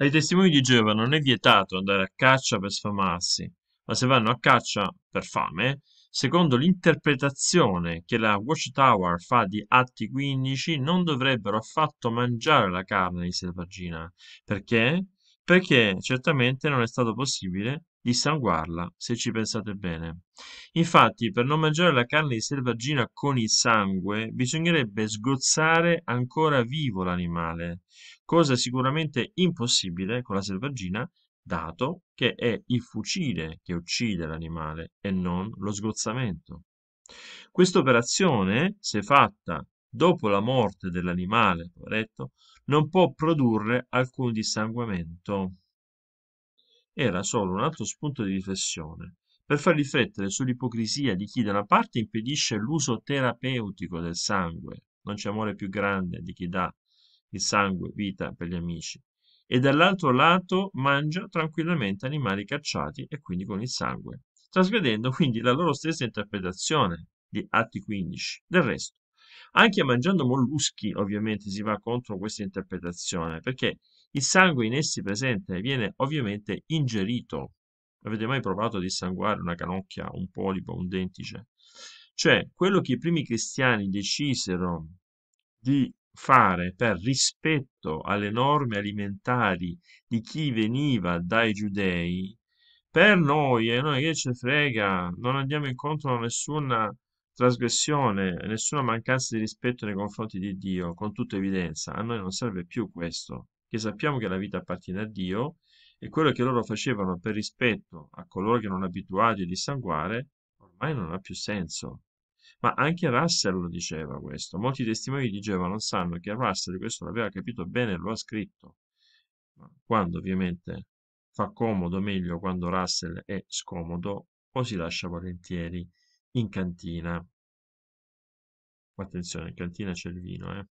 Ai testimoni di Geova non è vietato andare a caccia per sfamarsi, ma se vanno a caccia per fame, secondo l'interpretazione che la Watchtower fa di Atti 15, non dovrebbero affatto mangiare la carne di selvaggina. Perché? Perché certamente non è stato possibile dissanguarla, se ci pensate bene. Infatti, per non mangiare la carne di selvaggina con il sangue, bisognerebbe sgozzare ancora vivo l'animale, cosa sicuramente impossibile con la selvaggina, dato che è il fucile che uccide l'animale e non lo sgozzamento. Questa operazione, se fatta dopo la morte dell'animale, poveretto, non può produrre alcun dissanguamento era solo un altro spunto di riflessione per far riflettere sull'ipocrisia di chi da una parte impedisce l'uso terapeutico del sangue non c'è amore più grande di chi dà il sangue vita per gli amici e dall'altro lato mangia tranquillamente animali cacciati e quindi con il sangue trasvedendo quindi la loro stessa interpretazione di Atti 15 del resto anche mangiando molluschi ovviamente si va contro questa interpretazione perché il sangue in essi presente viene ovviamente ingerito. Avete mai provato a dissanguare una canocchia, un polipo, un dentice? Cioè, quello che i primi cristiani decisero di fare per rispetto alle norme alimentari di chi veniva dai giudei, per noi, e noi che ce frega, non andiamo incontro a nessuna trasgressione, nessuna mancanza di rispetto nei confronti di Dio, con tutta evidenza. A noi non serve più questo che sappiamo che la vita appartiene a Dio e quello che loro facevano per rispetto a coloro che non abituati a dissanguare ormai non ha più senso. Ma anche Russell lo diceva questo. Molti testimoni dicevano sanno che Russell questo l'aveva capito bene e lo ha scritto. Quando ovviamente fa comodo, meglio quando Russell è scomodo o si lascia volentieri in cantina. Attenzione, in cantina c'è il vino, eh.